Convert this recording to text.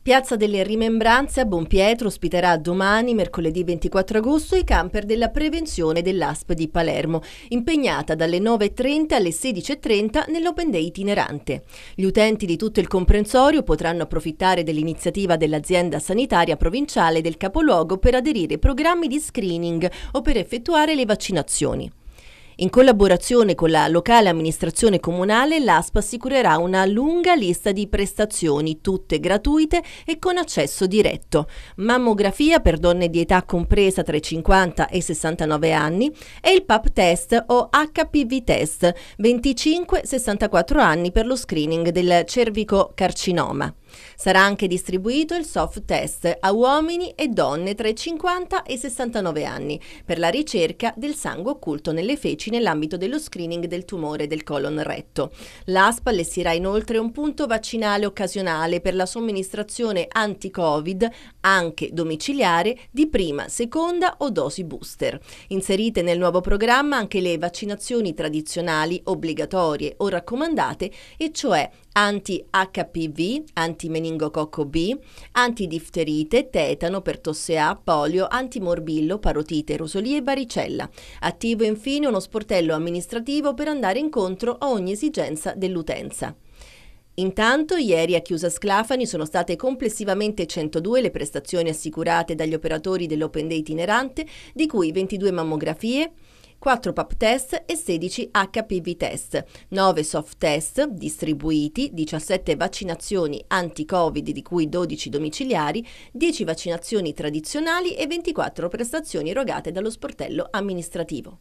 Piazza delle Rimembranze a Bonpietro ospiterà domani, mercoledì 24 agosto, i camper della prevenzione dell'ASP di Palermo, impegnata dalle 9.30 alle 16.30 nell'Open Day itinerante. Gli utenti di tutto il comprensorio potranno approfittare dell'iniziativa dell'azienda sanitaria provinciale del capoluogo per aderire ai programmi di screening o per effettuare le vaccinazioni. In collaborazione con la locale amministrazione comunale, l'ASP assicurerà una lunga lista di prestazioni, tutte gratuite e con accesso diretto. Mammografia per donne di età compresa tra i 50 e i 69 anni e il PAP test o HPV test 25-64 anni per lo screening del cervico carcinoma. Sarà anche distribuito il soft test a uomini e donne tra i 50 e i 69 anni per la ricerca del sangue occulto nelle feci nell'ambito dello screening del tumore del colon retto. L'ASP allestirà inoltre un punto vaccinale occasionale per la somministrazione anti-Covid, anche domiciliare, di prima, seconda o dosi booster. Inserite nel nuovo programma anche le vaccinazioni tradizionali obbligatorie o raccomandate, e cioè anti-HPV, anti meningococco B, antidifterite, tetano pertosse A, polio, antimorbillo, parotite, rosolie e varicella. Attivo infine uno sportello amministrativo per andare incontro a ogni esigenza dell'utenza. Intanto, ieri a Chiusa Sclafani sono state complessivamente 102 le prestazioni assicurate dagli operatori dell'Open Day itinerante, di cui 22 mammografie, 4 PAP test e 16 HPV test, 9 soft test distribuiti, 17 vaccinazioni anti-Covid di cui 12 domiciliari, 10 vaccinazioni tradizionali e 24 prestazioni erogate dallo sportello amministrativo.